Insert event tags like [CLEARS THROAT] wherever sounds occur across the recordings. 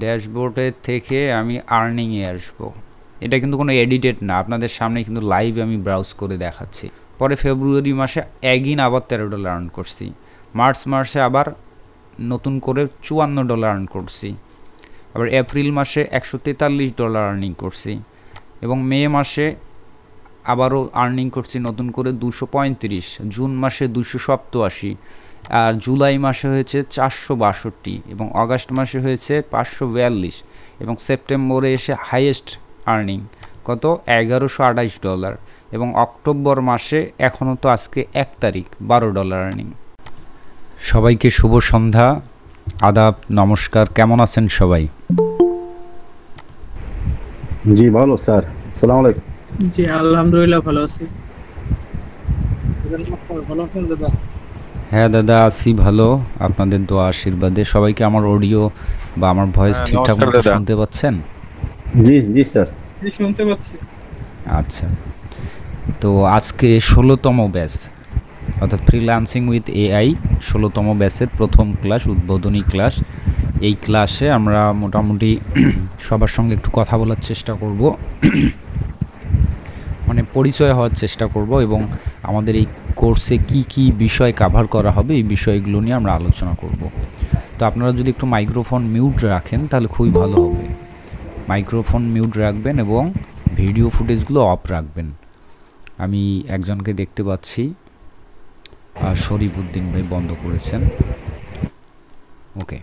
ড্যাশবোর্ডের থেকে আমি আর্নিংয়ে আসবো এটা কিন্তু কোনো এডিটেড না আপনাদের সামনে কিন্তু লাইভ আমি ব্রাউজ করে দেখাচ্ছি পরে ফেব্রুয়ারি মাসে একদিন আবার তেরো ডলার আর্ন করছি মার্চ মাসে আবার নতুন করে চুয়ান্ন ডলার আর্ন করছি আবার এপ্রিল মাসে একশো তেতাল্লিশ ডলার আর্নিং করছি এবং মে মাসে আবারও আর্নিং করছি নতুন করে দুশো পঁয়ত্রিশ জুন মাসে দুশো সপ্তআশি আর জুলাই মাসে হয়েছে চারশো বাষট্টি এবং অগাস্ট মাসে হয়েছে পাঁচশো বিয়াল্লিশ এবং সেপ্টেম্বরে এসে হাইয়েস্ট আর্নিং কত এগারোশো আঠাইশ ডলার এবং অক্টোবর মাসে এখনও তো আজকে এক তারিখ বারো ডলার আর্নিং সবাইকে শুভ সন্ধ্যা আদাব নমস্কার কেমন আছেন সবাই জি ভালো স্যার আসসালামু আলাইকুম জি আলহামদুলিল্লাহ ভালো আছি ভালো আছেন দাদা হ্যাঁ দাদা আছি ভালো আপনাদের দোয়া আশীর্বাদে সবাইকে আমার অডিও বা আমার ভয়েস হ্যাঁ, ঠিকঠাক মতো শুনতে পাচ্ছেন জি জি স্যার জি শুনতে পাচ্ছি আচ্ছা তো আজকে ষোলোতম ব্যাচ অর্থাৎ ফ্রিল্যান্সিং উইথ এআই ষোলোতম ব্যাচের প্রথম ক্লাস উদ্বোধনী ক্লাস এই ক্লাসে আমরা মোটামুটি [CLEARS THROAT] সবার সঙ্গে একটু কথা বলার চেষ্টা করব [CLEARS THROAT] মানে পরিচয় হওয়ার চেষ্টা করব এবং আমাদের এই কোর্সে কি কি বিষয় কাভার করা হবে এই বিষয়গুলো নিয়ে আমরা আলোচনা করব তো আপনারা যদি একটু মাইক্রোফোন মিউট রাখেন তাহলে খুবই ভালো হবে মাইক্রোফোন মিউট রাখবেন এবং ভিডিও ফুটেজগুলো অফ রাখবেন আমি একজনকে দেখতে পাচ্ছি শরীফ ভাই বন্ধ করেছেন ওকে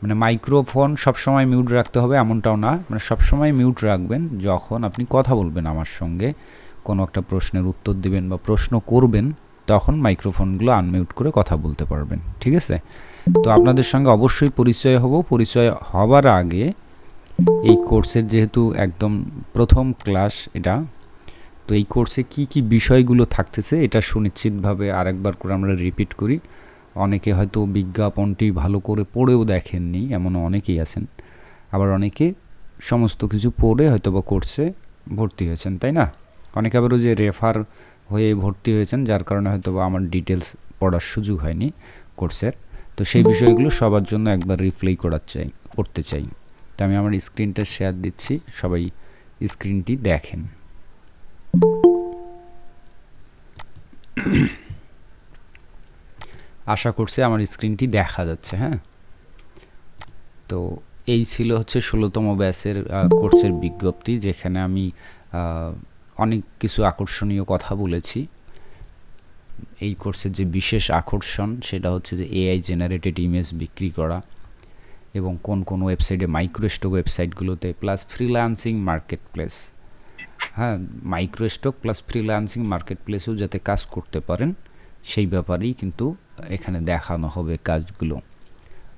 মানে মাইক্রোফোন সবসময় মিউট রাখতে হবে এমনটাও না মানে সবসময় মিউট রাখবেন যখন আপনি কথা বলবেন আমার সঙ্গে কোনো একটা প্রশ্নের উত্তর দেবেন বা প্রশ্ন করবেন তখন মাইক্রোফোনগুলো আনমিউট করে কথা বলতে পারবেন ঠিক আছে তো আপনাদের সঙ্গে অবশ্যই পরিচয় হব পরিচয় হবার আগে এই কোর্সের যেহেতু একদম প্রথম ক্লাস এটা তো এই কোর্সে কি কি বিষয়গুলো থাকতেছে এটা সুনিশ্চিতভাবে আরেকবার করে আমরা রিপিট করি অনেকে হয়তো বিজ্ঞাপনটি ভালো করে পড়েও দেখেননি এমন অনেকেই আছেন আবার অনেকে সমস্ত কিছু পড়ে হয়তো বা কোর্সে ভর্তি হয়েছেন তাই না অনেকে আবার যে রেফার হয়ে ভর্তি হয়েছেন যার কারণে হয়তো আমার ডিটেলস পড়ার সুযোগ হয়নি কোর্সের তো সেই বিষয়গুলো সবার জন্য একবার রিপ্লাই করার চাই করতে চাই তো আমি আমার স্ক্রিনটা শেয়ার দিচ্ছি সবাই স্ক্রিনটি দেখেন আশা করছি আমার স্ক্রিনটি দেখা যাচ্ছে হ্যাঁ তো এই ছিল হচ্ছে ষোলোতম ব্যাসের কোর্সের বিজ্ঞপ্তি যেখানে আমি অনেক কিছু আকর্ষণীয় কথা বলেছি এই কোর্সের যে বিশেষ আকর্ষণ সেটা হচ্ছে যে এআই জেনারেটেড ইমেজ বিক্রি করা এবং কোন কোন ওয়েবসাইটে মাইক্রোস্টক ওয়েবসাইটগুলোতে প্লাস ফ্রিলান্সিং মার্কেট প্লেস হ্যাঁ মাইক্রোস্টক প্লাস ফ্রিলান্সিং মার্কেট প্লেসেও যাতে কাজ করতে পারেন সেই ব্যাপারেই কিন্তু এখানে দেখানো হবে কাজগুলো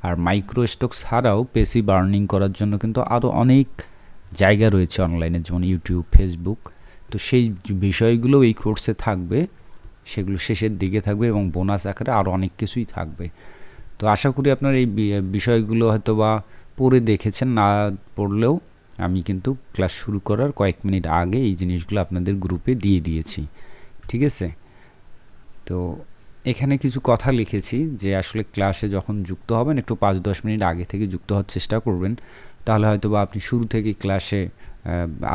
আর মাইক্রোস্টক ছাড়াও পেসি বার্নিং করার জন্য কিন্তু আরও অনেক জায়গা রয়েছে অনলাইনে যেমন ইউটিউব ফেসবুক তো সেই বিষয়গুলো এই কোর্সে থাকবে সেগুলো শেষের দিকে থাকবে এবং বোনাস আকারে আরও অনেক কিছুই থাকবে তো আশা করি আপনার এই বিষয়গুলো হয়তো বা পড়ে দেখেছেন না পড়লেও আমি কিন্তু ক্লাস শুরু করার কয়েক মিনিট আগে এই জিনিসগুলো আপনাদের গ্রুপে দিয়ে দিয়েছি ঠিক আছে তো এখানে কিছু কথা লিখেছি যে আসলে ক্লাসে যখন যুক্ত হবেন একটু পাঁচ দশ মিনিট আগে থেকে যুক্ত হওয়ার চেষ্টা করবেন তাহলে হয়তো বা আপনি শুরু থেকে ক্লাসে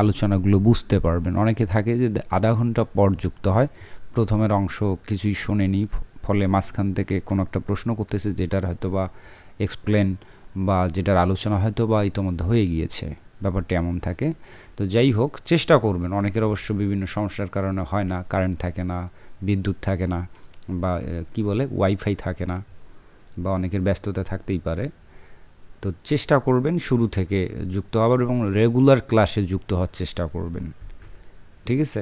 আলোচনাগুলো বুঝতে পারবেন অনেকে থাকে যে আধা ঘন্টা পর যুক্ত হয় প্রথমের অংশ কিছুই শোনেনি ফলে মাঝখান থেকে কোনো একটা প্রশ্ন করতেছে যেটার হয়তো বা এক্সপ্লেন বা যেটার আলোচনা হয়তো বা ইতোমধ্যে হয়ে গিয়েছে ব্যাপারটা এমন থাকে তো যাই হোক চেষ্টা করবেন অনেকের অবশ্য বিভিন্ন সমস্যার কারণে হয় না কারেন্ট থাকে না বিদ্যুৎ থাকে না বা কি বলে ওয়াইফাই থাকে না বা অনেকের ব্যস্ততা থাকতেই পারে তো চেষ্টা করবেন শুরু থেকে যুক্ত হবার এবং রেগুলার ক্লাসে যুক্ত হওয়ার চেষ্টা করবেন ঠিক আছে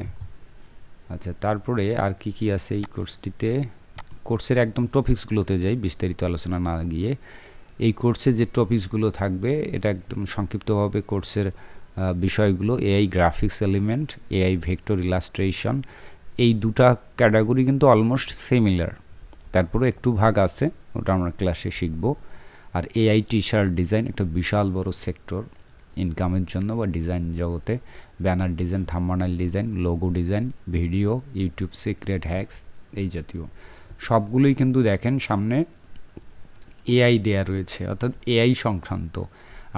আচ্ছা তারপরে আর কি কি আছে এই কোর্সটিতে কোর্সের একদম টপিক্সগুলোতে যাই বিস্তারিত আলোচনা না গিয়ে এই কোর্সে যে টপিকসগুলো থাকবে এটা একদম সংক্ষিপ্তভাবে কোর্সের বিষয়গুলো AI graphics element AI vector illustration এই দুটা ক্যাটাগরি কিন্তু অলমোস্ট সিমিলার তারপরে একটু ভাগ আছে ওটা আমরা ক্লাসে শিখবো আর এআই টি শার্ট ডিজাইন একটা বিশাল বড় সেক্টর ইনকামের জন্য বা ডিজাইন জগতে banner design thumbnail design logo design video YouTube secret hacks এই জাতীয় সবগুলোই কিন্তু দেখেন সামনে এআই দেয়া রয়েছে অর্থাৎ এআই সংক্রান্ত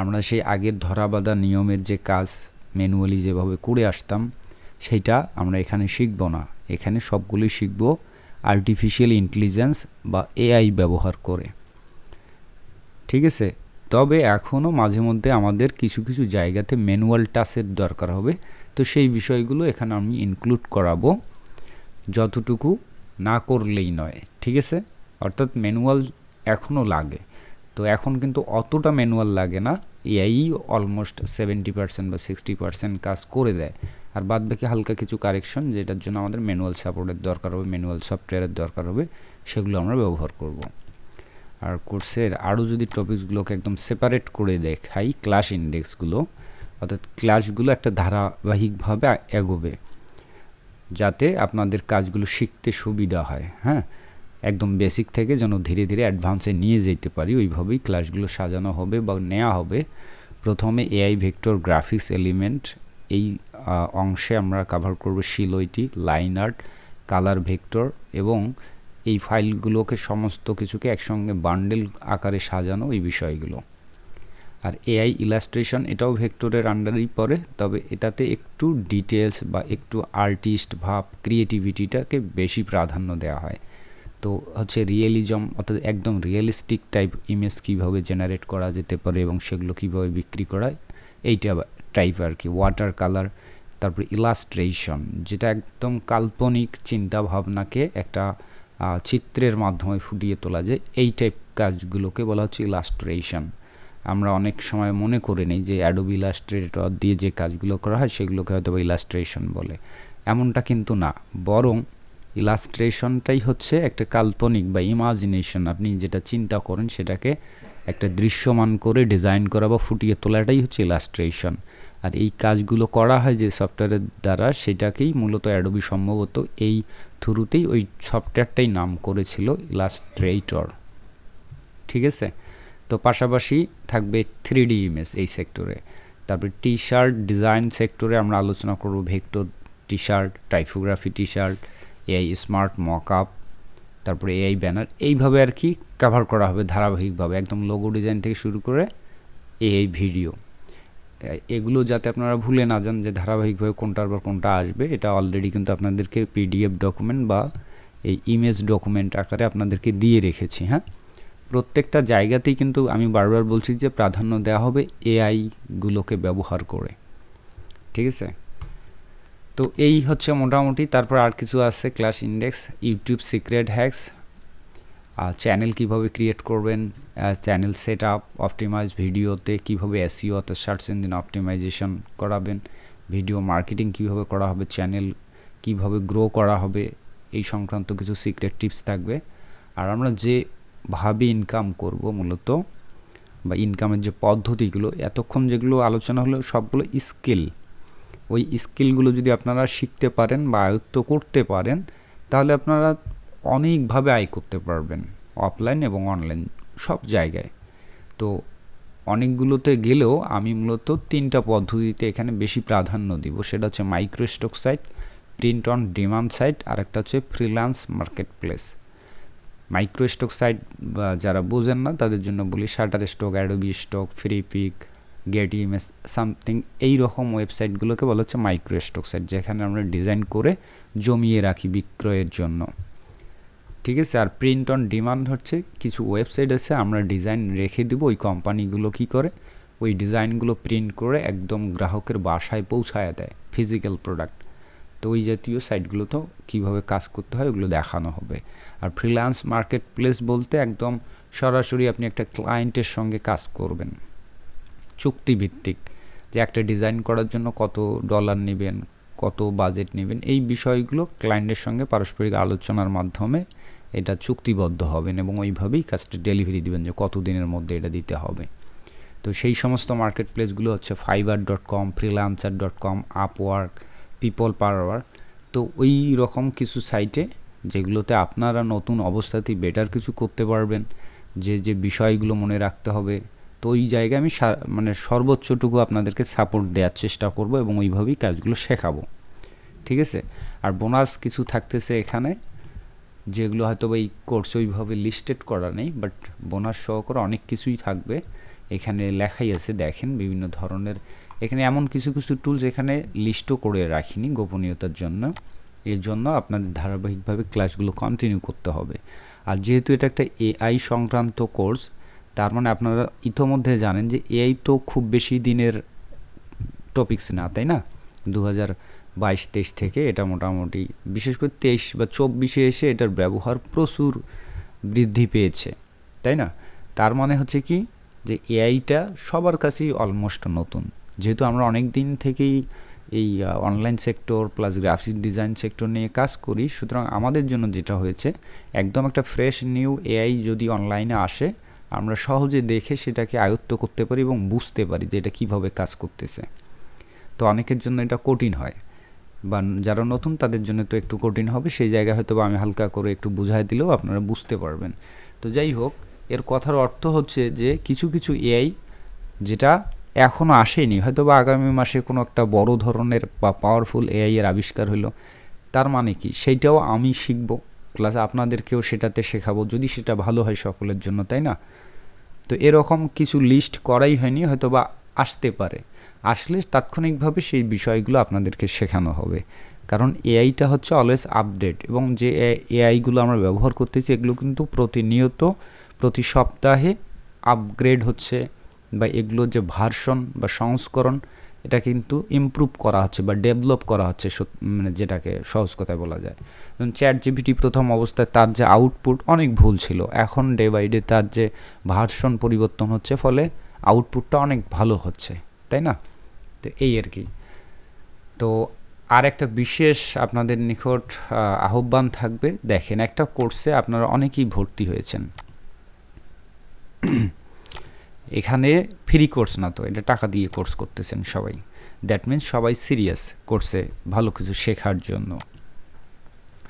আমরা সেই আগের ধরাবাধা নিয়মের যে কাজ ম্যানুয়ালি যেভাবে করে আসতাম সেটা আমরা এখানে শিখব না এখানে সবগুলোই শিখব আর্টিফিশিয়াল ইন্টেলিজেন্স বা এআই ব্যবহার করে ঠিক আছে তবে এখনও মাঝে মধ্যে আমাদের কিছু কিছু জায়গাতে ম্যানুয়াল টাসের দরকার হবে তো সেই বিষয়গুলো এখানে আমি ইনক্লুড করাবো যতটুকু না করলেই নয় ঠিক আছে অর্থাৎ ম্যানুয়াল এখনও লাগে তো এখন কিন্তু অতটা ম্যানুয়াল লাগে না এআই অলমোস্ট সেভেন্টি পার্সেন্ট বা সিক্সটি পার্সেন্ট কাজ করে দেয় আর বাদ বাকি হালকা কিছু কারেকশন যেটার জন্য আমাদের ম্যানুয়াল সাপোর্টের দরকার হবে ম্যানুয়াল সফটওয়্যারের দরকার হবে সেগুলো আমরা ব্যবহার করব আর কোর্সের আরও যদি টপিকসগুলোকে একদম সেপারেট করে দেখাই ক্লাস ইন্ডেক্সগুলো অর্থাৎ ক্লাসগুলো একটা ধারাবাহিকভাবে এগোবে যাতে আপনাদের কাজগুলো শিখতে সুবিধা হয় হ্যাঁ একদম বেসিক থেকে যেন ধীরে ধীরে অ্যাডভান্সে নিয়ে যেতে পারি ওইভাবেই ক্লাসগুলো সাজানো হবে বা নেওয়া হবে প্রথমে এআই ভেক্টর গ্রাফিক্স এলিমেন্ট এই অংশে আমরা কাভার করব silhouette line art colour vector এবং এই ফাইলগুলোকে সমস্ত কিছুকে একসঙ্গে বান্ডেল আকারে সাজানো এই বিষয়গুলো আর এআই ইলাস্ট্রেশন এটাও ভেক্টরের আন্ডারেই পড়ে তবে এটাতে একটু ডিটেলস বা একটু আর্টিস্ট ভাব ক্রিয়েটিভিটিটাকে বেশি প্রাধান্য দেওয়া হয় তো হচ্ছে রিয়েলিজম অর্থাৎ একদম রিয়েলিস্টিক টাইপ ইমেজ কীভাবে জেনারেট করা যেতে পারে এবং সেগুলো কীভাবে বিক্রি করা এইটা টাইপ আর কি ওয়াটার কালার তারপরে ইলাস্ট্রেশন যেটা একদম কাল্পনিক চিন্তা ভাবনাকে একটা চিত্রের মাধ্যমে ফুটিয়ে তোলা যায় এই টাইপ কাজগুলোকে বলা হচ্ছে ইলাস্ট্রেশন আমরা অনেক সময় মনে করে নিই যে অ্যাডোবি ইলাস্ট্রেটর দিয়ে যে কাজগুলো করা হয় সেগুলোকে হয়তো ইলাস্ট্রেশন বলে এমনটা কিন্তু না বরং ইলাস্ট্রেশনটাই হচ্ছে একটা কাল্পনিক বা ইমাজিনেশন আপনি যেটা চিন্তা করেন সেটাকে একটা দৃশ্যমান করে ডিজাইন করা বা ফুটিয়ে তোলাটাই হচ্ছে ইলাস্ট্রেশন আর এই কাজগুলো করা হয় যে সফটওয়্যারের দ্বারা সেটাকেই মূলত অ্যাডোবি সম্ভবত এই থ্রুতেই ওই সফটওয়্যারটাই নাম করেছিল ইলাস্ট্রেটর ঠিক আছে তো পাশাপাশি থাকবে থ্রি ডি ইমেজ এই সেক্টরে তারপরে টি শার্ট ডিজাইন সেক্টরে আমরা আলোচনা করব vector T shirt typography T shirt AI smart mock up তারপরে এআই ব্যানার এইভাবে আর কি কভার করা হবে ধারাবাহিকভাবে একদম লোগো ডিজাইন থেকে শুরু করে এআই ভিডিও এগুলো যাতে আপনারা ভুলে না যান যে ধারাবাহিকভাবে কোনটার পর কোনটা আসবে এটা অলরেডি কিন্তু আপনাদেরকে পিডিএফ ডকুমেন্ট বা এই ইমেজ ডকুমেন্ট আকারে আপনাদেরকে দিয়ে রেখেছি হ্যাঁ প্রত্যেকটা জায়গাতেই কিন্তু আমি বারবার বলছি যে প্রাধান্য দেওয়া হবে এআইগুলোকে ব্যবহার করে ঠিক আছে তো এই হচ্ছে মোটামুটি তারপর আর কিছু আছে class index YouTube secret hacks channel কিভাবে ক্রিয়েট করবেন চ্যানেল সেট আপ অপটিমাইজ ভিডিওতে কিভাবে এসিও অর্থাৎ সার্চ ইঞ্জিন অপটিমাইজেশন করাবেন ভিডিও মার্কেটিং কিভাবে করা হবে চ্যানেল কিভাবে গ্রো করা হবে এই সংক্রান্ত কিছু সিক্রেট টিপস থাকবে আর আমরা যেভাবে ইনকাম করব মূলত বা ইনকামের যে পদ্ধতিগুলো এতক্ষণ যেগুলো আলোচনা হলো সবগুলো স্কিল ওই স্কিলগুলো যদি আপনারা শিখতে পারেন বা আয়ত্ত করতে পারেন তাহলে আপনারা অনেকভাবে আয় করতে পারবেন অফলাইন এবং অনলাইন সব জায়গায় তো অনেকগুলোতে গেলেও আমি মূলত তিনটা পদ্ধতিতে এখানে বেশি প্রাধান্য দিব সেটা হচ্ছে micro microstock site print on demand site আর একটা হচ্ছে freelance market place microstock site বা যারা বোঝেন না তাদের জন্য বলি Shutterstock Adobe Stock Freepik Getty image something এই রকম ওয়েবসাইটগুলোকে বলা হচ্ছে মাইক্রো মাইক্রোস্টক সাইট যেখানে আমরা ডিজাইন করে জমিয়ে রাখি বিক্রয়ের জন্য ঠিক আছে আর প্রিন্ট অন ডিমান্ড হচ্ছে কিছু ওয়েবসাইট আছে আমরা ডিজাইন রেখে দিব ওই কোম্পানিগুলো কি করে ওই ডিজাইনগুলো প্রিন্ট করে একদম গ্রাহকের বাসায় পৌঁছায় দেয় ফিজিক্যাল প্রোডাক্ট তো ওই জাতীয় সাইটগুলো তো কীভাবে কাজ করতে হয় ওগুলো দেখানো হবে আর ফ্রিল্যান্স মার্কেট প্লেস বলতে একদম সরাসরি আপনি একটা ক্লায়েন্টের সঙ্গে কাজ করবেন চুক্তিভিত্তিক যে একটা ডিজাইন করার জন্য কত ডলার নেবেন কত বাজেট নেবেন এই বিষয়গুলো ক্লায়েন্টের সঙ্গে পারস্পরিক আলোচনার মাধ্যমে এটা চুক্তিবদ্ধ হবেন এবং ওইভাবেই কাজটি ডেলিভারি দিবেন যে কত দিনের মধ্যে এটা দিতে হবে তো সেই সমস্ত মার্কেট প্লেসগুলো হচ্ছে Fiverr dot com freelancer dot com Upwork PeoplePerHour তো ওই রকম কিছু সাইটে যেগুলোতে আপনারা নতুন অবস্থাতেই বেটার কিছু করতে পারবেন যে যে বিষয়গুলো মনে রাখতে হবে তো ওই জায়গায় আমি মানে সর্বোচ্চটুকু আপনাদেরকে সাপোর্ট দেওয়ার চেষ্টা করব এবং ওইভাবেই কাজগুলো শেখাবো ঠিক আছে আর বোনাস কিছু থাকতেছে এখানে যেগুলো হয়তো এই কোর্স ওইভাবে লিস্টেড করা নেই বাট বোনাস সহকারে অনেক কিছুই থাকবে এখানে লেখাই আছে দেখেন বিভিন্ন ধরনের এখানে এমন কিছু কিছু টুলস এখানে লিস্টও করে রাখিনি গোপনীয়তার জন্য এর জন্য আপনাদের ধারাবাহিকভাবে ক্লাসগুলো কন্টিনিউ করতে হবে আর যেহেতু এটা একটা এআই সংক্রান্ত কোর্স তার মানে আপনারা ইতোমধ্যে জানেন যে এআই তো খুব বেশি দিনের টপিকস না তাই না দু বাইশ তেইশ থেকে এটা মোটামুটি বিশেষ করে তেইশ বা চব্বিশে এসে এটার ব্যবহার প্রচুর বৃদ্ধি পেয়েছে তাই না তার মানে হচ্ছে কি যে এআইটা সবার কাছেই অলমোস্ট নতুন যেহেতু আমরা অনেক দিন থেকেই এই online sector plus graphics design sector নিয়ে কাজ করি সুতরাং আমাদের জন্য যেটা হয়েছে একদম একটা ফ্রেশ নিউ এআই যদি অনলাইনে আসে আমরা সহজে দেখে সেটাকে আয়ত্ত করতে পারি এবং বুঝতে পারি যে এটা কীভাবে কাজ করতেছে তো অনেকের জন্য এটা কঠিন হয় বা যারা নতুন তাদের জন্য তো একটু কঠিন হবে সেই জায়গায় হয়তো বা আমি হালকা করে একটু বুঝাই দিলেও আপনারা বুঝতে পারবেন তো যাই হোক এর কথার অর্থ হচ্ছে যে কিছু কিছু এআই যেটা এখনও আসেনি হয়তো বা আগামী মাসে কোনো একটা বড় ধরনের বা পাওয়ারফুল এআই এর আবিষ্কার হলো তার মানে কি সেইটাও আমি শিখব প্লাস আপনাদেরকেও সেটাতে শেখাবো যদি সেটা ভালো হয় সকলের জন্য তাই না তো এরকম কিছু লিস্ট করাই হয়নি হয়তো বা আসতে পারে আসলে তাৎক্ষণিকভাবে সেই বিষয়গুলো আপনাদেরকে শেখানো হবে কারণ এআইটা হচ্ছে অলওয়েজ আপডেট এবং যে এআইগুলো আমরা ব্যবহার করতেছি এগুলো কিন্তু প্রতিনিয়ত প্রতি সপ্তাহে আপগ্রেড হচ্ছে বা এগুলোর যে ভার্সন বা সংস্করণ এটা কিন্তু ইম্প্রুভ করা হচ্ছে বা ডেভেলপ করা হচ্ছে মানে যেটাকে সহজ কথায় বলা যায় যেমন চ্যাট জিপিটি প্রথম অবস্থায় তার যে আউটপুট অনেক ভুল ছিল এখন ডে বাই ডে তার যে ভার্সন পরিবর্তন হচ্ছে ফলে আউটপুটটা অনেক ভালো হচ্ছে তাই না তো এই আর কি তো আর একটা বিশেষ আপনাদের নিকট আহ্বান থাকবে দেখেন একটা কোর্সে আপনারা অনেকেই ভর্তি হয়েছেন এখানে ফ্রি কোর্স না তো এটা টাকা দিয়ে কোর্স করতেছেন সবাই দ্যাট মিন্স সবাই সিরিয়াস কোর্সে ভালো কিছু শেখার জন্য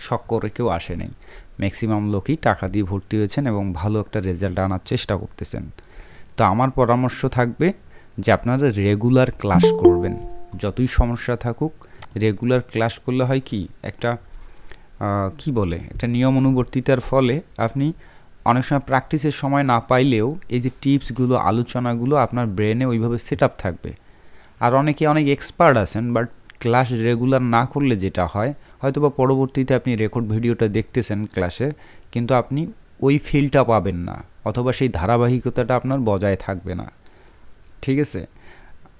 শখ করে কেউ আসে নাই ম্যাক্সিমাম লোকই টাকা দিয়ে ভর্তি হয়েছেন এবং ভালো একটা রেজাল্ট আনার চেষ্টা করতেছেন তো আমার পরামর্শ থাকবে যে আপনারা রেগুলার ক্লাস করবেন যতই সমস্যা থাকুক রেগুলার ক্লাস করলে হয় কি একটা কি বলে একটা নিয়ম অনুবর্তিতার ফলে আপনি অনেক সময় প্র্যাকটিসের সময় না পাইলেও এই যে টিপসগুলো আলোচনাগুলো আপনার ব্রেনে ওইভাবে সেট আপ থাকবে আর অনেকে অনেক এক্সপার্ট আছেন বাট ক্লাস রেগুলার না করলে যেটা হয় হয়তো বা পরবর্তীতে আপনি রেকর্ড ভিডিওটা দেখতেছেন ক্লাসের কিন্তু আপনি ওই ফিলটা পাবেন না অথবা সেই ধারাবাহিকতাটা আপনার বজায় থাকবে না ঠিক আছে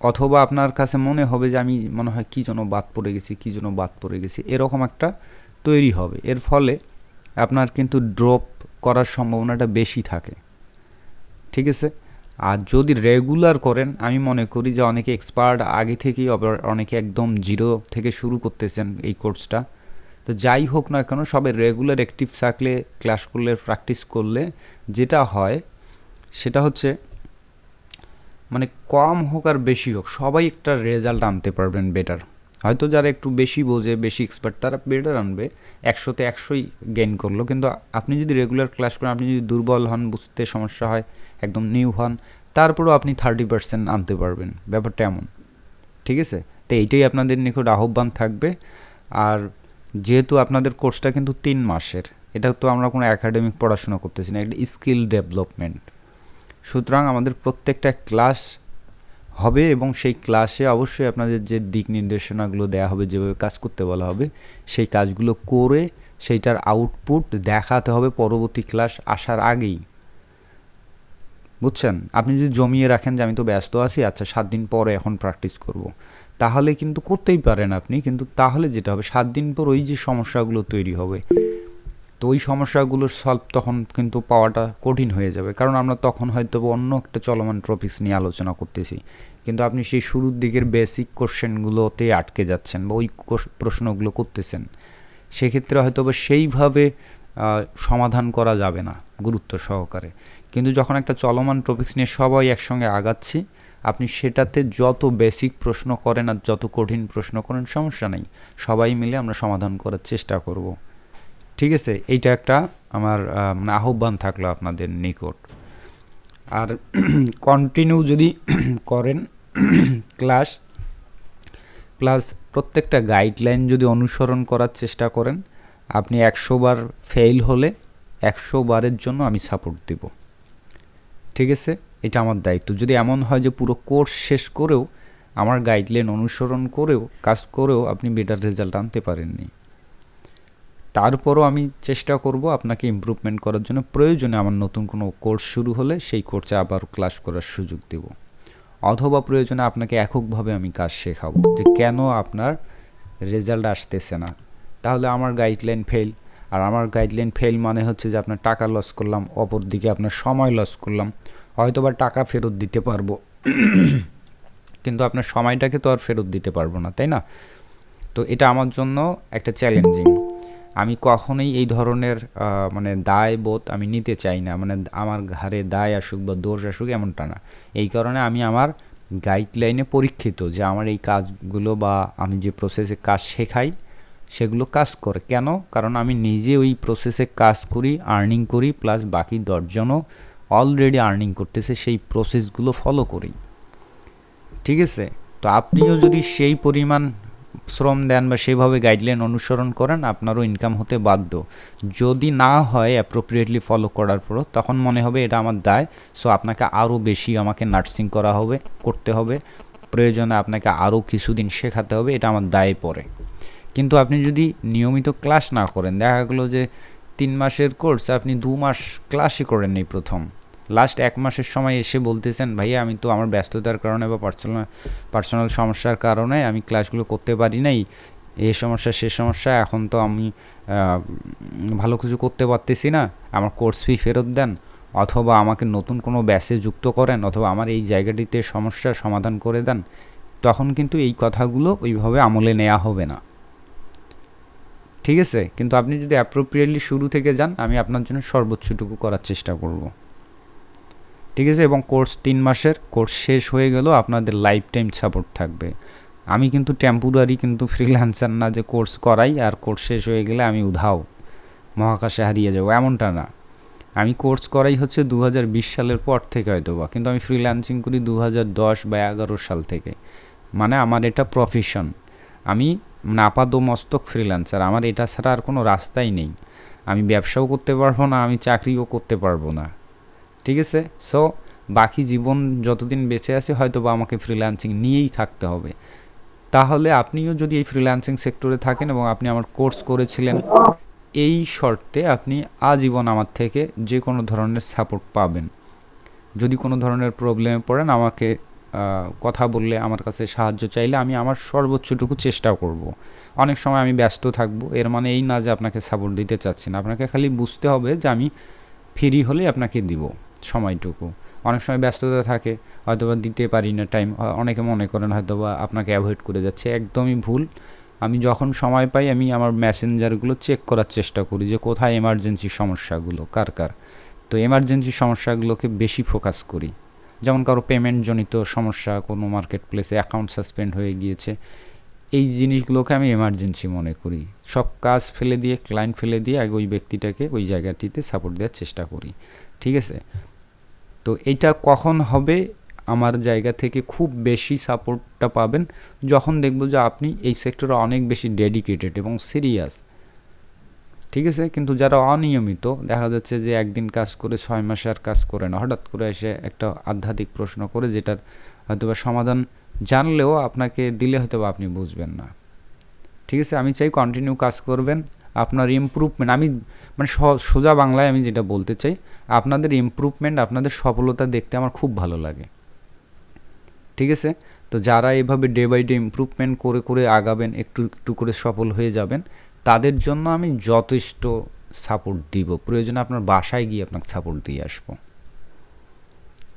অথবা আপনার কাছে মনে হবে যে আমি মনে হয় কী জন্য বাদ পড়ে গেছি কী জন্য বাদ পড়ে গেছি এরকম একটা তৈরি হবে এর ফলে আপনার কিন্তু ড্রপ করার সম্ভাবনাটা বেশি থাকে ঠিক আছে আর যদি রেগুলার করেন আমি মনে করি যে অনেকে এক্সপার্ট আগে থেকেই অনেকে একদম জিরো থেকে শুরু করতেছেন এই কোর্সটা তো যাই হোক না কেন সবে রেগুলার অ্যাক্টিভ থাকলে ক্লাস করলে প্র্যাকটিস করলে যেটা হয় সেটা হচ্ছে মানে কম হোক আর বেশি হোক সবাই একটা রেজাল্ট আনতে পারবেন বেটার হয়তো যারা একটু বেশি বোঝে বেশি এক্সপার্ট তারা বেটার আনবে একশোতে একশোই গেইন করলো কিন্তু আপনি যদি রেগুলার ক্লাস করেন আপনি যদি দুর্বল হন বুঝতে সমস্যা হয় একদম নিউ হন তারপরেও আপনি থার্টি পার্সেন্ট আনতে পারবেন ব্যাপারটা এমন ঠিক আছে তো এইটাই আপনাদের নিকট আহ্বান থাকবে আর যেহেতু আপনাদের কোর্সটা কিন্তু তিন মাসের এটা তো আমরা কোনো অ্যাকাডেমিক পড়াশোনা করতেছি না একটা স্কিল ডেভেলপমেন্ট সুতরাং আমাদের প্রত্যেকটা ক্লাস হবে এবং সেই ক্লাসে অবশ্যই আপনাদের যে দিক নির্দেশনাগুলো দেয়া হবে যেভাবে কাজ করতে বলা হবে সেই কাজগুলো করে সেইটার আউটপুট দেখাতে হবে পরবর্তী ক্লাস আসার আগেই বুঝছেন আপনি যদি জমিয়ে রাখেন যে আমি তো ব্যস্ত আছি আচ্ছা সাত দিন পরে এখন প্র্যাকটিস করব। তাহলে কিন্তু করতেই পারেন আপনি কিন্তু তাহলে যেটা হবে সাত দিন পর ওই যে সমস্যাগুলো তৈরি হবে তো ওই সমস্যাগুলোর সলভ তখন কিন্তু পাওয়াটা কঠিন হয়ে যাবে কারণ আমরা তখন হয়তো অন্য একটা চলমান ট্রপিক্স নিয়ে আলোচনা করতেছি কিন্তু আপনি সেই শুরুর দিকের বেসিক কোশ্চেনগুলোতে আটকে যাচ্ছেন বা ওই প্রশ্নগুলো করতেছেন সেক্ষেত্রে হয়তো বা সেইভাবে সমাধান করা যাবে না গুরুত্ব সহকারে কিন্তু যখন একটা চলমান টপিক্স নিয়ে সবাই একসঙ্গে আগাচ্ছি আপনি সেটাতে যত বেসিক প্রশ্ন করেন আর যত কঠিন প্রশ্ন করেন সমস্যা নেই সবাই মিলে আমরা সমাধান করার চেষ্টা করব ঠিক আছে এইটা একটা আমার মানে আহ্বান থাকলো আপনাদের নিকট আর কন্টিনিউ [CLEARS THROAT] যদি [CLEARS THROAT] করেন ক্লাস [CLEARS THROAT] প্লাস প্রত্যেকটা গাইডলাইন যদি অনুসরণ করার চেষ্টা করেন আপনি একশো বার ফেল হলে একশো বারের জন্য আমি সাপোর্ট দেব ঠিক আছে এটা আমার দায়িত্ব যদি এমন হয় যে পুরো কোর্স শেষ করেও আমার গাইডলাইন অনুসরণ করেও কাজ করেও আপনি বেটার রেজাল্ট আনতে পারেননি তারপরও আমি চেষ্টা করব আপনাকে ইম্প্রুভমেন্ট করার জন্য প্রয়োজনে আমার নতুন কোনো কোর্স শুরু হলে সেই কোর্সে আবার ক্লাস করার সুযোগ দেব অথবা প্রয়োজনে আপনাকে এককভাবে আমি কাজ শেখাবো যে কেন আপনার রেজাল্ট আসতেছে না তাহলে আমার গাইডলাইন ফেল আর আমার গাইডলাইন ফেল মানে হচ্ছে যে আপনার টাকা লস করলাম অপর দিকে আপনার সময় লস করলাম হয়তোবা টাকা ফেরত দিতে পারবো কিন্তু আপনার সময়টাকে তো আর ফেরত দিতে পারবো না তাই না তো এটা আমার জন্য একটা চ্যালেঞ্জিং আমি কখনোই এই ধরনের মানে দায় বোধ আমি নিতে চাই না মানে আমার ঘাড়ে দায় আসুক বা দোষ আসুক এমনটা না এই কারণে আমি আমার গাইডলাইনে পরীক্ষিত যে আমার এই কাজগুলো বা আমি যে প্রসেসে কাজ শেখাই সেগুলো কাজ করে কেন কারণ আমি নিজে ওই প্রসেসে কাজ করি আর্নিং করি প্লাস বাকি দশজনও অলরেডি আর্নিং করতেছে সেই প্রসেসগুলো ফলো করি ঠিক আছে তো আপনিও যদি সেই পরিমাণ শ্রম দেন বা সেভাবে গাইডলাইন অনুসরণ করেন আপনারও ইনকাম হতে বাধ্য যদি না হয় অ্যাপ্রোপ্রিয়েটলি ফলো করার পরও তখন মনে হবে এটা আমার দায় সো আপনাকে আরও বেশি আমাকে নার্সিং করা হবে করতে হবে প্রয়োজনে আপনাকে আরও কিছুদিন শেখাতে হবে এটা আমার দায়ে পড়ে কিন্তু আপনি যদি নিয়মিত ক্লাস না করেন দেখা গেলো যে তিন মাসের কোর্স আপনি দু মাস ক্লাসই করেননি প্রথম লাস্ট এক মাসের সময় এসে বলতেছেন ভাইয়া আমি তো আমার ব্যস্ততার কারণে বা পার্সোনাল পার্সোনাল সমস্যার কারণে আমি ক্লাসগুলো করতে পারি নাই এই সমস্যা সে সমস্যা এখন তো আমি ভালো কিছু করতে পারতেছি না আমার কোর্স ফি ফেরত দেন অথবা আমাকে নতুন কোনো ব্যাসে যুক্ত করেন অথবা আমার এই জায়গাটিতে সমস্যা সমাধান করে দেন তখন কিন্তু এই কথাগুলো ওইভাবে আমলে নেওয়া হবে না ঠিক আছে কিন্তু আপনি যদি অ্যাপ্রোপ্রিয়েটলি শুরু থেকে যান আমি আপনার জন্য সর্বোচ্চটুকু করার চেষ্টা করব ঠিক আছে এবং কোর্স তিন মাসের কোর্স শেষ হয়ে গেল আপনাদের লাইফ টাইম সাপোর্ট থাকবে আমি কিন্তু টেম্পোরারি কিন্তু ফ্রিল্যান্সার না যে কোর্স করাই আর কোর্স শেষ হয়ে গেলে আমি উধাও মহাকাশে হারিয়ে যাব এমনটা না আমি কোর্স করাই হচ্ছে দু সালের পর থেকে হয়তো বা কিন্তু আমি ফ্রিল্যান্সিং করি দু বা এগারো সাল থেকে মানে আমার এটা প্রফেশন আমি নাপাদ মস্তক ফ্রিল্যান্সার আমার এটা ছাড়া আর কোনো রাস্তাই নেই আমি ব্যবসাও করতে পারবো না আমি চাকরিও করতে পারবো না ঠিক আছে সো বাকি জীবন যতদিন বেঁচে আছে হয়তো বা আমাকে ফ্রিল্যান্সিং নিয়েই থাকতে হবে তাহলে আপনিও যদি এই ফ্রিল্যান্সিং সেক্টরে থাকেন এবং আপনি আমার কোর্স করেছিলেন এই শর্তে আপনি আজীবন আমার থেকে যে কোনো ধরনের সাপোর্ট পাবেন যদি কোনো ধরনের প্রবলেমে পড়েন আমাকে কথা বললে আমার কাছে সাহায্য চাইলে আমি আমার সর্বোচ্চটুকু চেষ্টা করব। অনেক সময় আমি ব্যস্ত থাকব এর মানে এই না যে আপনাকে সাপোর্ট দিতে চাচ্ছি না আপনাকে খালি বুঝতে হবে যে আমি ফ্রি হলেই আপনাকে দিব সময়টুকু অনেক সময় ব্যস্ততা থাকে হয়তোবা দিতে পারি না টাইম অনেকে মনে করেন হয়তো বা আপনাকে অ্যাভয়েড করে যাচ্ছে একদমই ভুল আমি যখন সময় পাই আমি আমার মেসেঞ্জারগুলো চেক করার চেষ্টা করি যে কোথায় এমার্জেন্সি সমস্যাগুলো কার কার তো এমার্জেন্সি সমস্যাগুলোকে বেশি ফোকাস করি যেমন কারো পেমেন্টজনিত সমস্যা কোনো মার্কেট প্লেসে অ্যাকাউন্ট সাসপেন্ড হয়ে গিয়েছে এই জিনিসগুলোকে আমি এমার্জেন্সি মনে করি সব কাজ ফেলে দিয়ে ক্লায়েন্ট ফেলে দিয়ে আগে ওই ব্যক্তিটাকে ওই জায়গাটিতে সাপোর্ট দেওয়ার চেষ্টা করি ঠিক আছে তো এটা কখন হবে আমার জায়গা থেকে খুব বেশি সাপোর্টটা পাবেন যখন দেখব যে আপনি এই সেক্টরে অনেক বেশি ডেডিকেটেড এবং সিরিয়াস ঠিক আছে কিন্তু যারা অনিয়মিত দেখা যাচ্ছে যে একদিন কাজ করে ছয় মাসে আর কাজ করে না হঠাৎ করে এসে একটা আধ্যাত্মিক প্রশ্ন করে যেটার হয়তোবা সমাধান জানলেও আপনাকে দিলে হয়তো বা আপনি বুঝবেন না ঠিক আছে আমি চাই কন্টিনিউ কাজ করবেন আপনার ইম্প্রুভমেন্ট আমি মানে সোজা বাংলায় আমি যেটা বলতে চাই আপনাদের ইম্প্রুভমেন্ট আপনাদের সফলতা দেখতে আমার খুব ভালো লাগে ঠিক আছে তো যারা এভাবে ডে বাই ডে ইম্প্রুভমেন্ট করে করে আগাবেন একটু একটু করে সফল হয়ে যাবেন তাদের জন্য আমি যথেষ্ট সাপোর্ট দিব প্রয়োজনে আপনার বাসায় গিয়ে আপনাকে সাপোর্ট দিয়ে আসব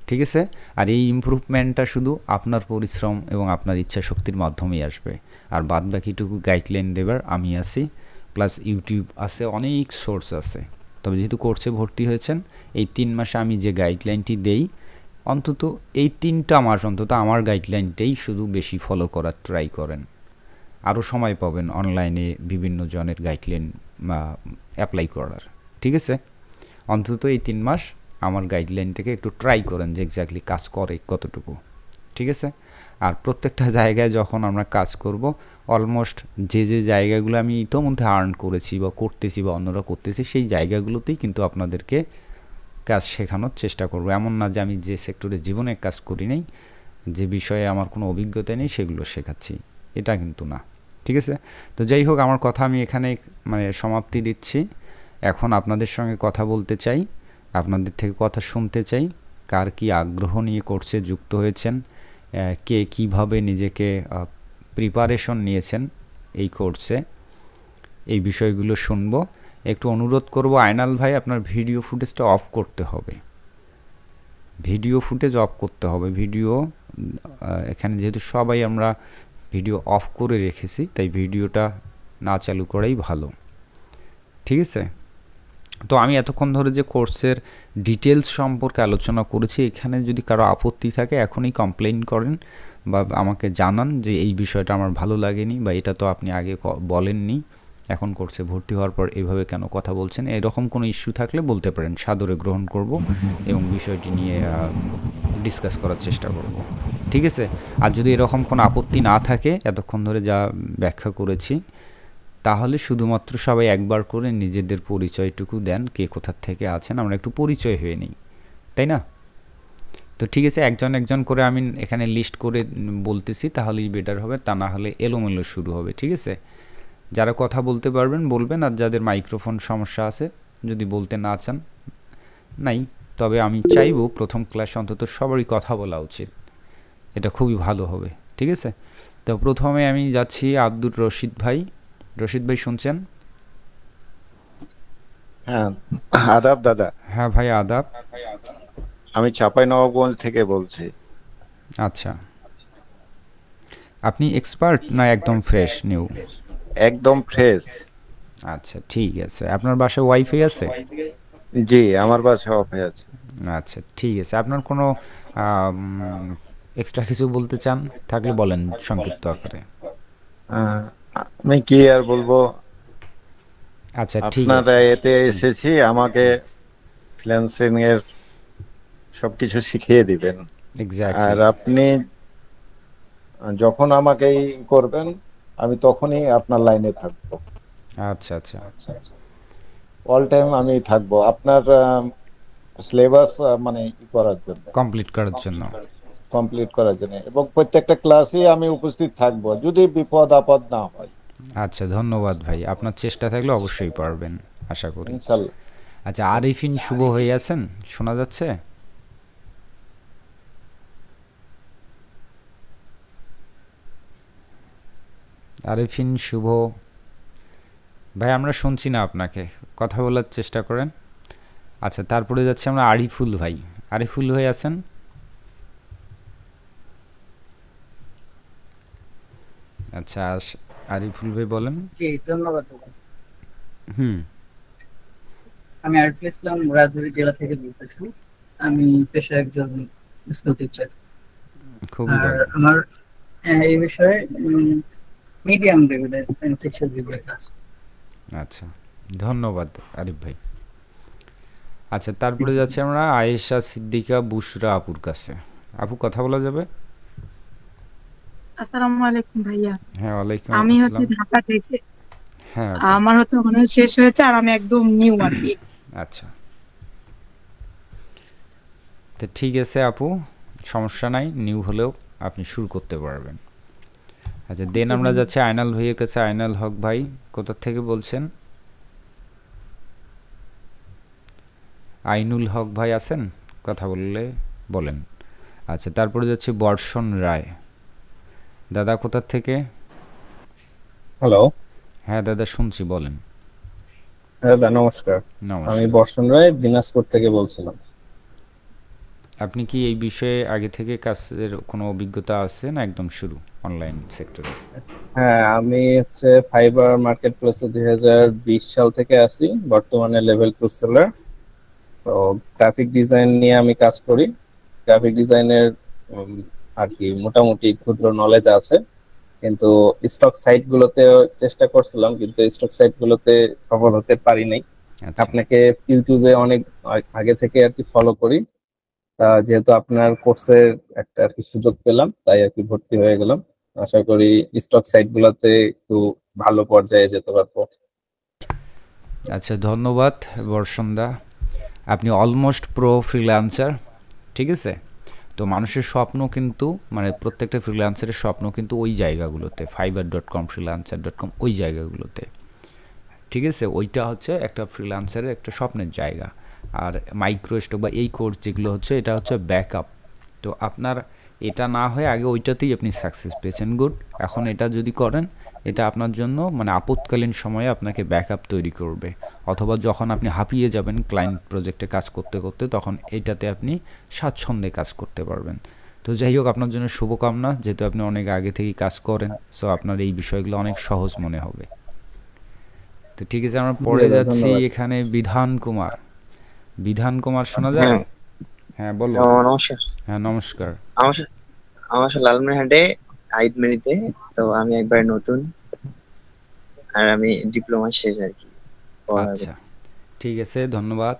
ঠিক আছে আর এই ইম্প্রুভমেন্টটা শুধু আপনার পরিশ্রম এবং আপনার ইচ্ছা শক্তির মাধ্যমেই আসবে আর বাদ বাকিটুকু গাইডলাইন দেবার আমি আছি প্লাস ইউটিউব আছে অনেক সোর্স আছে তবে যেহেতু কোর্সে ভর্তি হয়েছেন এই তিন মাসে আমি যে গাইডলাইনটি দেই অন্তত এই তিনটা মাস অন্তত আমার গাইডলাইনটাই শুধু বেশি ফলো করার ট্রাই করেন আরও সময় পাবেন অনলাইনে বিভিন্ন জনের গাইডলাইন অ্যাপ্লাই করার ঠিক আছে অন্তত এই তিন মাস আমার গাইডলাইনটাকে একটু ট্রাই করেন যে এক্স্যাক্টলি কাজ করে কতটুকু ঠিক আছে আর প্রত্যেকটা জায়গায় যখন আমরা কাজ করব অলমোস্ট যে যে জায়গাগুলো আমি ইতোমধ্যে আর্ন করেছি বা করতেছি বা অন্যরা করতেছি সেই জায়গাগুলোতেই কিন্তু আপনাদেরকে কাজ শেখানোর চেষ্টা করব এমন না যে আমি যে সেক্টরে জীবনে কাজ করি নাই যে বিষয়ে আমার কোনো অভিজ্ঞতা নেই সেগুলো শেখাচ্ছি এটা কিন্তু না ঠিক আছে তো যাই হোক আমার কথা আমি এখানে মানে সমাপ্তি দিচ্ছি এখন আপনাদের সঙ্গে কথা বলতে চাই আপনাদের থেকে কথা শুনতে চাই কার কি আগ্রহ নিয়ে করছে যুক্ত হয়েছেন কে কিভাবে নিজেকে প্রিপারেশন নিয়েছেন এই কোর্সে এই বিষয়গুলো শুনবো একটু অনুরোধ করব আয়নাল ভাই আপনার ভিডিও ফুটেজটা অফ করতে হবে ভিডিও ফুটেজ অফ করতে হবে ভিডিও এখানে যেহেতু সবাই আমরা ভিডিও অফ করে রেখেছি তাই ভিডিওটা না চালু করাই ভালো ঠিক আছে তো আমি এতক্ষণ ধরে যে কোর্সের ডিটেলস সম্পর্কে আলোচনা করেছি এখানে যদি কারো আপত্তি থাকে এখনই কমপ্লেন করেন বা আমাকে জানান যে এই বিষয়টা আমার ভালো লাগেনি বা এটা তো আপনি আগে বলেননি এখন করছে ভর্তি হওয়ার পর এভাবে কেন কথা বলছেন এরকম কোনো ইস্যু থাকলে বলতে পারেন সাদরে গ্রহণ করব এবং বিষয়টি নিয়ে ডিসকাস করার চেষ্টা করব ঠিক আছে আর যদি এরকম কোনো আপত্তি না থাকে এতক্ষণ ধরে যা ব্যাখ্যা করেছি তাহলে শুধুমাত্র সবাই একবার করে নিজেদের পরিচয়টুকু দেন কে কোথার থেকে আছেন আমরা একটু পরিচয় হয়ে নিই তাই না তো ঠিক আছে একজন একজন করে আমি এখানে লিস্ট করে বলতেছি তাহলেই বেটার হবে তা না হলে এলোমেলো শুরু হবে ঠিক আছে যারা কথা বলতে পারবেন বলবেন আর যাদের মাইক্রোফোন সমস্যা আছে যদি বলতে না চান নাই তবে আমি চাইব প্রথম ক্লাস অন্তত সবারই কথা বলা উচিত এটা খুবই ভালো হবে ঠিক আছে তো প্রথমে আমি যাচ্ছি আব্দুর রশিদ ভাই রশিদ ভাই শুনছেন হ্যাঁ আদাব দাদা হ্যাঁ ভাই আদাব আমি চাপাই নবাবগঞ্জ থেকে বলছি আচ্ছা আপনি এক্সপার্ট না একদম ফ্রেশ নিউ একদম ফ্রেশ আচ্ছা ঠিক আছে আপনার বাসায় ওয়াইফাই আছে জি আমার বাসায় ওয়াইফাই আছে আচ্ছা ঠিক আছে আপনার কোনো এক্সট্রা কিছু বলতে চান থাকলে বলেন সংক্ষিপ্ত আকারে আমি কি আর বলবো আচ্ছা ঠিক আপনারা এতে এসেছি আমাকে ফ্রিল্যান্সিং এর সবকিছু শিখিয়ে দিবেন আর আপনি যখন আমাকে করবেন আমি তখনই আপনার লাইনে থাকব আচ্ছা আচ্ছা অল টাইম আমি থাকব আপনার সিলেবাস মানে করার জন্য কমপ্লিট করার জন্য কমপ্লিট করার জন্য এবং প্রত্যেকটা ক্লাসে আমি উপস্থিত থাকব যদি বিপদ আপদ না হয় আচ্ছা ধন্যবাদ ভাই আপনার চেষ্টা থাকলে অবশ্যই পারবেন আশা করি আচ্ছা আরিফিন শুভ হয়ে আছেন শোনা যাচ্ছে আরিফিন শুভ ভাই আমরা শুনছি না আপনাকে কথা বলার চেষ্টা করেন আচ্ছা তারপরে যাচ্ছি আমরা আরিফুল ভাই আরিফুল ভাই আছেন আচ্ছা আরিফুল ভাই বলেন হুম আমি আরিফুল ইসলাম রাজবাড়ি জেলা থেকে বলতেছি আমি পেশা একজন স্কুল টিচার খুব আমার হ্যাঁ, এই বিষয়ে মিডিয়াম লেভেলের এন্টিসেলুলার গ্লাস আচ্ছা ধন্যবাদ আরিফ ভাই আচ্ছা তারপরে যাচ্ছি আমরা আয়েশা সিদ্দিকা বুশরা আপুর কাছে আপু কথা বলা যাবে আসসালামু আলাইকুম ভাইয়া হ্যাঁ ওয়ালাইকুম আমি হচ্ছে ঢাকা থেকে হ্যাঁ আমার হচ্ছে অনার্স শেষ হয়েছে আর আমি একদম নিউ আর আচ্ছা তো ঠিক আছে আপু সমস্যা নাই নিউ হলেও আপনি শুরু করতে পারবেন আচ্ছা দেন আমরা যাচ্ছি আয়নাল ভাইয়ের কাছে আয়নাল হক ভাই কোথা থেকে বলছেন আইনুল হক ভাই আছেন কথা বললে বলেন আচ্ছা তারপরে যাচ্ছি বর্ষণ রায় দাদা কোথা থেকে হ্যালো হ্যাঁ দাদা শুনছি বলেন হ্যাঁ, দাদা নমস্কার আমি বর্ষণ রায় দিনাজপুর থেকে বলছিলাম আপনি কি এই বিষয়ে আগে থেকে কাজের কোনো অভিজ্ঞতা আছে না একদম শুরু অনলাইন সেক্টরে হ্যাঁ আমি হচ্ছে ফাইবার মার্কেট প্লেসে দুই সাল থেকে আছি বর্তমানে লেভেল টু সেলার তো গ্রাফিক ডিজাইন নিয়ে আমি কাজ করি গ্রাফিক ডিজাইনের আর কি মোটামুটি ক্ষুদ্র নলেজ আছে কিন্তু স্টক সাইট গুলোতে চেষ্টা করছিলাম কিন্তু স্টক সাইট গুলোতে সফল হতে পারি নাই আচ্ছা। আপনাকে ইউটিউবে অনেক আগে থেকে আর কি ফলো করি যেহেতু আপনার কোর্সের একটা আর কি সুযোগ পেলাম তাই আর কি ভর্তি হয়ে গেলাম আশা করি স্টক সাইট গুলাতে একটু ভালো পর্যায়ে যেতে পারবো আচ্ছা ধন্যবাদ বর্ষণদা আপনি অলমোস্ট প্রো ফ্রিল্যান্সার ঠিক আছে তো মানুষের স্বপ্ন কিন্তু মানে প্রত্যেকটা ফ্রিল্যান্সারের স্বপ্ন কিন্তু ওই জায়গাগুলোতে Fiverr dot com freelancer dot com ওই জায়গাগুলোতে ঠিক আছে ওইটা হচ্ছে একটা ফ্রিল্যান্সারের একটা স্বপ্নের জায়গা আর মাইক্রো মাইক্রোস্টক বা এই কোর্স যেগুলো হচ্ছে এটা হচ্ছে ব্যাকআপ তো আপনার এটা না হয়ে আগে ওইটাতেই আপনি সাকসেস পেয়েছেন গুড এখন এটা যদি করেন এটা আপনার জন্য মানে আপতকালীন সময়ে আপনাকে ব্যাকআপ তৈরি করবে অথবা যখন আপনি হাঁপিয়ে যাবেন ক্লায়েন্ট প্রজেক্টে কাজ করতে করতে তখন এটাতে আপনি স্বাচ্ছন্দ্যে কাজ করতে পারবেন তো যাই হোক আপনার জন্য শুভকামনা যেহেতু আপনি অনেক আগে থেকেই কাজ করেন সো আপনার এই বিষয়গুলো অনেক সহজ মনে হবে তো ঠিক আছে আমরা পড়ে যাচ্ছি এখানে বিধান কুমার বিধান কুমার শোনা যায় হ্যাঁ, হ্যাঁ বলো হ্যাঁ, নমস্কার হ্যাঁ নমস্কার আমার আমার আইদ তো আমি একবার নতুন আর আমি ডিপ্লোমা শেষ আর কি আচ্ছা ঠিক আছে ধন্যবাদ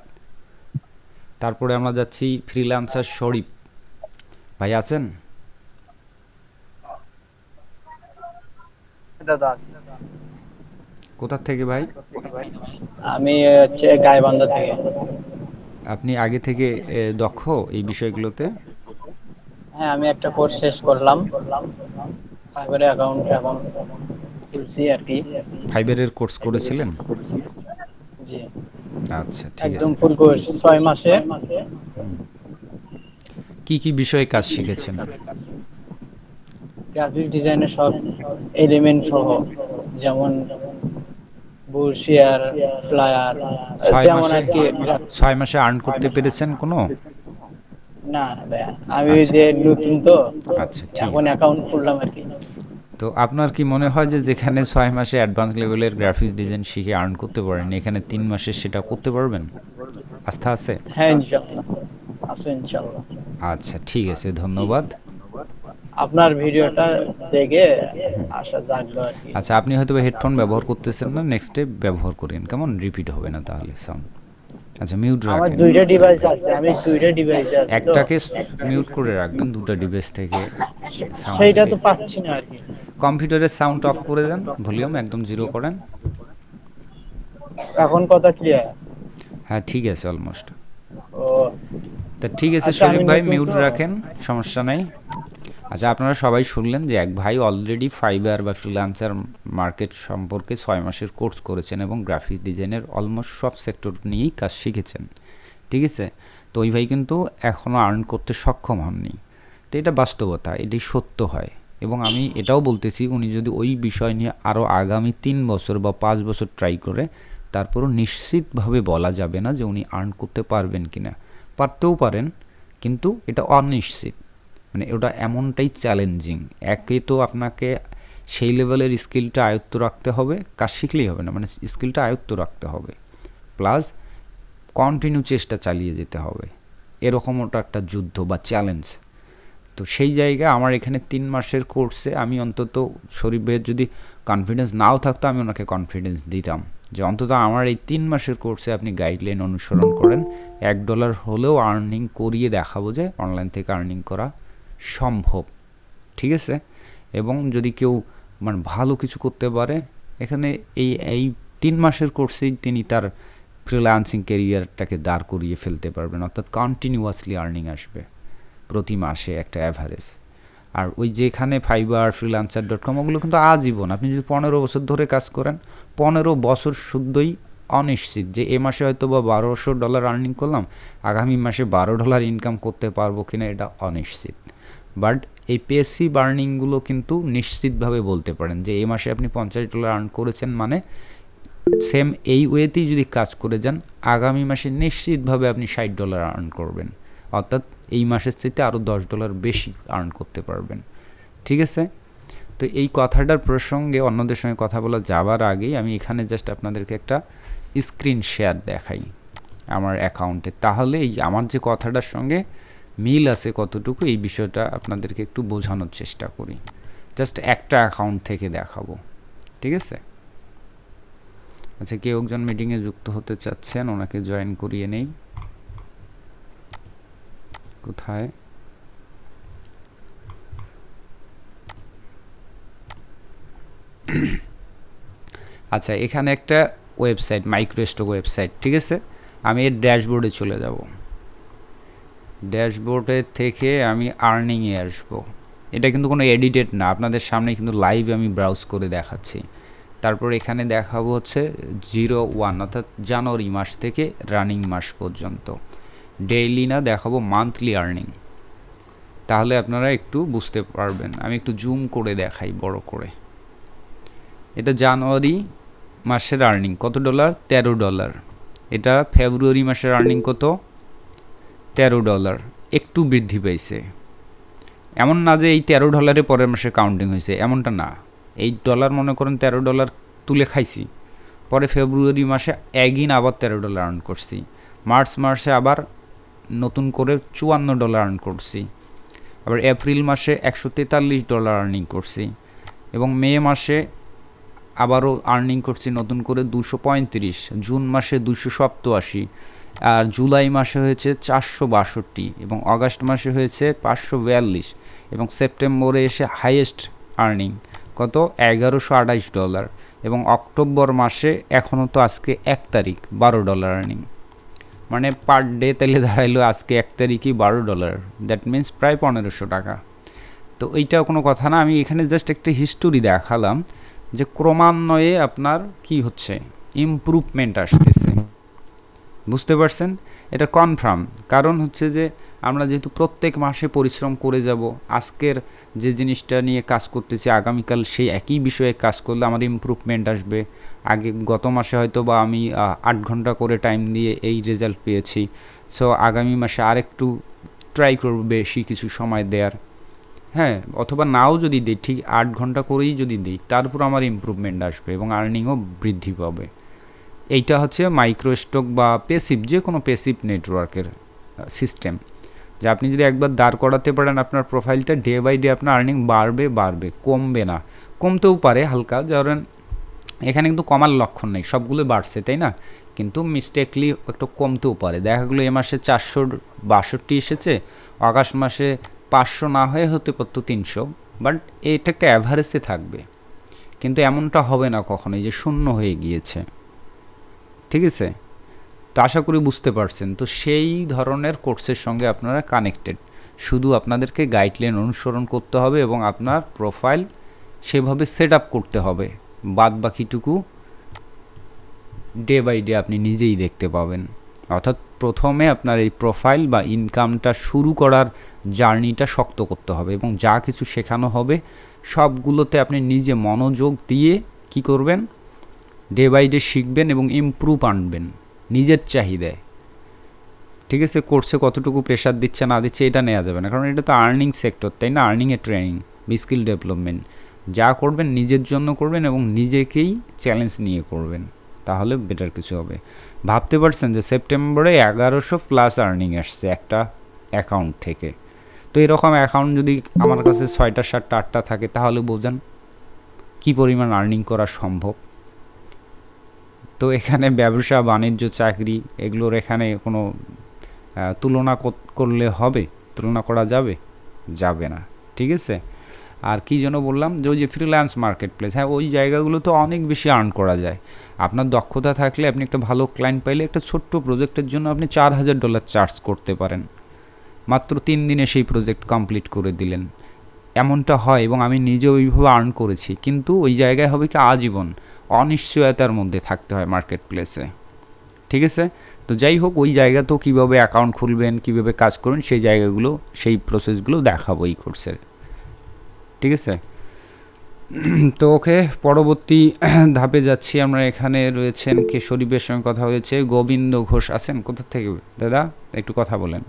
তারপরে আমরা যাচ্ছি ফ্রিল্যান্সার শরীফ ভাই আছেন কোথার কোথা থেকে ভাই আমি হচ্ছে গায়বান্ধা থেকে আপনি আগে থেকে দক্ষ এই বিষয়গুলোতে হ্যাঁ আমি একটা কোর্স শেষ করলাম ফাইবারের অ্যাকাউন্ট এখন খুলছি আর কি ফাইবারের কোর্স করেছিলেন জি আচ্ছা ঠিক আছে একদম ফুল কোর্স 6 মাসে কি কি বিষয়ে কাজ শিখেছেন গ্রাফিক ডিজাইনের সব এলিমেন্ট সহ যেমন বুশিয়ার ফ্লায়ার যেমন আর কি ছয় মাসে আর্ন করতে পেরেছেন কোনো না আমি যে আচ্ছা। নতুন তো আচ্ছা, এখন অ্যাকাউন্ট খুললাম আর কি তো আপনার কি মনে হয় যে যেখানে ছয় মাসে অ্যাডভান্স লেভেলের গ্রাফিক্স ডিজাইন শিখে আর্ন করতে পারেন এখানে তিন মাসে সেটা করতে পারবেন আস্থা আছে হ্যাঁ আচ্ছা ঠিক আছে ধন্যবাদ আপনার ভিডিওটা দেখে আসা জানলো আচ্ছা আপনি হয়তো হেডফোন ব্যবহার করতেছেন না নেক্সটে ব্যবহার করেন কেমন রিপিট হবে না তাহলে সাউন্ড আচ্ছা মিউট রাখেন আমার দুইটা ডিভাইস আছে আমি দুইটা ডিভাইস আছে একটাকে মিউট করে রাখবেন দুটো ডিভাইস থেকে সেইটা তো পাচ্ছি না আর কি কম্পিউটারের সাউন্ড অফ করে দেন ভলিউম একদম জিরো করেন এখন কথা ক্লিয়ার হ্যাঁ ঠিক আছে অলমোস্ট তা ঠিক আছে আচ্ছা, শরীফ ভাই মিউট রাখেন সমস্যা নাই আচ্ছা আপনারা সবাই শুনলেন যে এক ভাই অলরেডি ফাইবার বা ফ্রিলান্সার মার্কেট সম্পর্কে ছয় মাসের কোর্স করেছেন এবং গ্রাফিক ডিজাইনের অলমোস্ট সব সেক্টর নিয়েই কাজ শিখেছেন ঠিক আছে তো ওই ভাই কিন্তু এখনও আর্ন করতে সক্ষম হননি তো এটা বাস্তবতা এটি সত্য হয় এবং আমি এটাও বলতেছি উনি যদি ওই বিষয় নিয়ে আরও আগামী তিন বছর বা পাঁচ বছর ট্রাই করে তারপরও নিশ্চিতভাবে বলা যাবে না যে উনি আর্ন করতে পারবেন কি না পারতেও পারেন কিন্তু এটা অনিশ্চিত মানে ওটা এমনটাই চ্যালেঞ্জিং একে তো আপনাকে সেই লেভেলের স্কিলটা আয়ত্ত রাখতে হবে কাজ শিখলেই হবে না মানে স্কিলটা আয়ত্ত রাখতে হবে প্লাস কন্টিনিউ চেষ্টা চালিয়ে যেতে হবে এরকম ওটা একটা যুদ্ধ বা চ্যালেঞ্জ তো সেই জায়গায় আমার এখানে তিন মাসের কোর্সে আমি অন্তত শরীর ভাইয়ের যদি কনফিডেন্স নাও থাকতো আমি ওনাকে কনফিডেন্স দিতাম যে অন্তত আমার এই তিন মাসের কোর্সে আপনি গাইডলাইন অনুসরণ করেন এক ডলার হলেও আর্নিং করিয়ে দেখাবো যে অনলাইন থেকে আর্নিং করা সম্ভব ঠিক আছে এবং যদি কেউ মানে ভালো কিছু করতে পারে এখানে এই এই তিন মাসের কোর্সেই তিনি তার ফ্রিল্যান্সিং ক্যারিয়ারটাকে দাঁড় করিয়ে ফেলতে পারবেন অর্থাৎ কন্টিনিউয়াসলি আর্নিং আসবে প্রতি মাসে একটা অ্যাভারেজ আর ওই যেখানে ফাইবার ফ্রিল্যান্সার ডট কম ওগুলো কিন্তু আজীবন আপনি যদি পনেরো বছর ধরে কাজ করেন পনেরো বছর শুদ্ধই অনিশ্চিত যে এ মাসে হয়তো বা বারোশো ডলার আর্নিং করলাম আগামী মাসে বারো ডলার ইনকাম করতে পারবো কিনা এটা অনিশ্চিত বাট এই পেসি বার্নিংগুলো কিন্তু নিশ্চিতভাবে বলতে পারেন যে এই মাসে আপনি পঞ্চাশ ডলার আর্ন করেছেন মানে সেম এই ওয়েতেই যদি কাজ করে যান আগামী মাসে নিশ্চিতভাবে আপনি ষাট ডলার আর্ন করবেন অর্থাৎ এই মাসের চাইতে আরও দশ ডলার বেশি আর্ন করতে পারবেন ঠিক আছে তো এই কথাটার প্রসঙ্গে অন্যদের সঙ্গে কথা বলা যাবার আগেই আমি এখানে জাস্ট আপনাদেরকে একটা স্ক্রিন শেয়ার দেখাই আমার অ্যাকাউন্টে তাহলে এই আমার যে কথাটার সঙ্গে মিল আছে কতটুকু এই বিষয়টা আপনাদেরকে একটু বোঝানোর চেষ্টা করি জাস্ট একটা অ্যাকাউন্ট থেকে দেখাবো ঠিক আছে আচ্ছা কেউ একজন মিটিংয়ে যুক্ত হতে চাচ্ছেন ওনাকে জয়েন করিয়ে নেই কোথায় আচ্ছা এখানে একটা ওয়েবসাইট মাইক্রোস্টক ওয়েবসাইট ঠিক আছে আমি এর ড্যাশবোর্ডে চলে যাবো ড্যাশবোর্ডের থেকে আমি আর্নিংয়ে আসব এটা কিন্তু কোনো এডিটেড না আপনাদের সামনে কিন্তু লাইভ আমি ব্রাউজ করে দেখাচ্ছি তারপর এখানে দেখাবো হচ্ছে জিরো ওয়ান অর্থাৎ জানুয়ারি মাস থেকে রানিং মাস পর্যন্ত ডেইলি না দেখাবো মান্থলি আর্নিং তাহলে আপনারা একটু বুঝতে পারবেন আমি একটু জুম করে দেখাই বড় করে এটা জানুয়ারি মাসের আর্নিং কত ডলার ১৩ ডলার এটা ফেব্রুয়ারি মাসের আর্নিং কত তেরো ডলার একটু বৃদ্ধি পাইছে এমন না যে এই তেরো ডলারে পরের মাসে কাউন্টিং হয়েছে এমনটা না এই ডলার মনে করেন তেরো ডলার তুলে খাইছি পরে ফেব্রুয়ারি মাসে একদিন আবার তেরো ডলার আর্ন করছি মার্চ মাসে আবার নতুন করে চুয়ান্ন ডলার আর্ন করছি আবার এপ্রিল মাসে একশো তেতাল্লিশ ডলার আর্নিং করছি এবং মে মাসে আবারও আর্নিং করছি নতুন করে দুশো পঁয়ত্রিশ জুন মাসে দুশো সপ্তআশি আর জুলাই মাসে হয়েছে চারশো বাষট্টি এবং অগাস্ট মাসে হয়েছে পাঁচশো বিয়াল্লিশ এবং সেপ্টেম্বরে এসে হাইয়েস্ট আর্নিং কত এগারোশো আঠাইশ ডলার এবং অক্টোবর মাসে এখনও তো আজকে এক তারিখ বারো ডলার আর্নিং মানে পার ডে তাহলে দাঁড়াইলো আজকে এক তারিখই বারো ডলার দ্যাট মিন্স প্রায় পনেরোশো টাকা তো এইটাও কোনো কথা না আমি এখানে জাস্ট একটা হিস্টোরি দেখালাম যে ক্রমান্বয়ে আপনার কি হচ্ছে ইমপ্রুভমেন্ট আসতেছে বুঝতে পারছেন এটা কনফার্ম কারণ হচ্ছে যে আমরা যেহেতু প্রত্যেক মাসে পরিশ্রম করে যাব আজকের যে জিনিসটা নিয়ে কাজ করতেছি আগামীকাল সেই একই বিষয়ে কাজ করলে আমার ইম্প্রুভমেন্ট আসবে আগে গত মাসে হয়তো বা আমি আট ঘন্টা করে টাইম দিয়ে এই রেজাল্ট পেয়েছি সো আগামী মাসে আরেকটু ট্রাই করব বেশি কিছু সময় দেওয়ার হ্যাঁ অথবা নাও যদি দিই ঠিক আট ঘন্টা করেই যদি দিই তারপর আমার ইম্প্রুভমেন্ট আসবে এবং আর্নিংও বৃদ্ধি পাবে এইটা হচ্ছে মাইক্রোস্টক বা পেসিভ যে কোনো পেসিভ নেটওয়ার্কের সিস্টেম যে আপনি যদি একবার দাঁড় করাতে পারেন আপনার প্রোফাইলটা ডে বাই ডে আপনার আর্নিং বাড়বে বাড়বে কমবে না কমতেও পারে হালকা ধরেন এখানে কিন্তু কমার লক্ষণ নেই সবগুলো বাড়ছে তাই না কিন্তু মিস্টেকলি একটু কমতেও পারে দেখা গেলো এ মাসে চারশো বাষট্টি এসেছে আগস্ট মাসে পাঁচশো না হয়ে হতে পারতো তিনশো বাট এটা একটা অ্যাভারেজে থাকবে কিন্তু এমনটা হবে না কখনোই যে শূন্য হয়ে গিয়েছে ঠিক আছে তো আশা করি বুঝতে পারছেন তো সেই ধরনের কোর্সের সঙ্গে আপনারা কানেক্টেড শুধু আপনাদেরকে গাইডলাইন অনুসরণ করতে হবে এবং আপনার প্রোফাইল সেভাবে সেট আপ করতে হবে বাদ বাকিটুকু ডে বাই ডে আপনি নিজেই দেখতে পাবেন অর্থাৎ প্রথমে আপনার এই প্রোফাইল বা ইনকামটা শুরু করার জার্নিটা শক্ত করতে হবে এবং যা কিছু শেখানো হবে সবগুলোতে আপনি নিজে মনোযোগ দিয়ে কি করবেন ডে বাই ডে শিখবেন এবং ইম্প্রুভ আনবেন নিজের চাহিদায় ঠিক আছে কোর্সে কতটুকু প্রেশার দিচ্ছে না দিচ্ছে এটা নেওয়া যাবে না কারণ এটা তো আর্নিং সেক্টর তাই না আর্নিংয়ের ট্রেনিং স্কিল ডেভেলপমেন্ট যা করবেন নিজের জন্য করবেন এবং নিজেকেই চ্যালেঞ্জ নিয়ে করবেন তাহলে বেটার কিছু হবে ভাবতে পারছেন যে সেপ্টেম্বরে এগারোশো প্লাস আর্নিং আসছে একটা অ্যাকাউন্ট থেকে তো এরকম অ্যাকাউন্ট যদি আমার কাছে ছয়টা সাতটা আটটা থাকে তাহলে বোঝান কী পরিমাণ আর্নিং করা সম্ভব তো এখানে ব্যবসা বাণিজ্য চাকরি এগুলোর এখানে কোনো তুলনা করলে হবে তুলনা করা যাবে যাবে না ঠিক আছে আর কি যেন বললাম যে ওই যে ফ্রিল্যান্স মার্কেট প্লেস হ্যাঁ ওই জায়গাগুলো তো অনেক বেশি আর্ন করা যায় আপনার দক্ষতা থাকলে আপনি একটা ভালো ক্লায়েন্ট পাইলে একটা ছোট্ট প্রজেক্টের জন্য আপনি চার হাজার ডলার চার্জ করতে পারেন মাত্র তিন দিনে সেই প্রজেক্ট কমপ্লিট করে দিলেন এমনটা হয় এবং আমি নিজে ওইভাবে আর্ন করেছি কিন্তু ওই জায়গায় হবে কি আজীবন অনিশ্চয়তার মধ্যে থাকতে হয় মার্কেট প্লেসে ঠিক আছে তো যাই হোক ওই তো কীভাবে অ্যাকাউন্ট খুলবেন কীভাবে কাজ করবেন সেই জায়গাগুলো সেই প্রসেসগুলো দেখাবো এই কোর্সের ঠিক আছে তো ওকে পরবর্তী ধাপে যাচ্ছি আমরা এখানে রয়েছেন কে শরীফের সঙ্গে কথা হয়েছে গোবিন্দ ঘোষ আছেন কোথা থেকে দাদা একটু কথা বলেন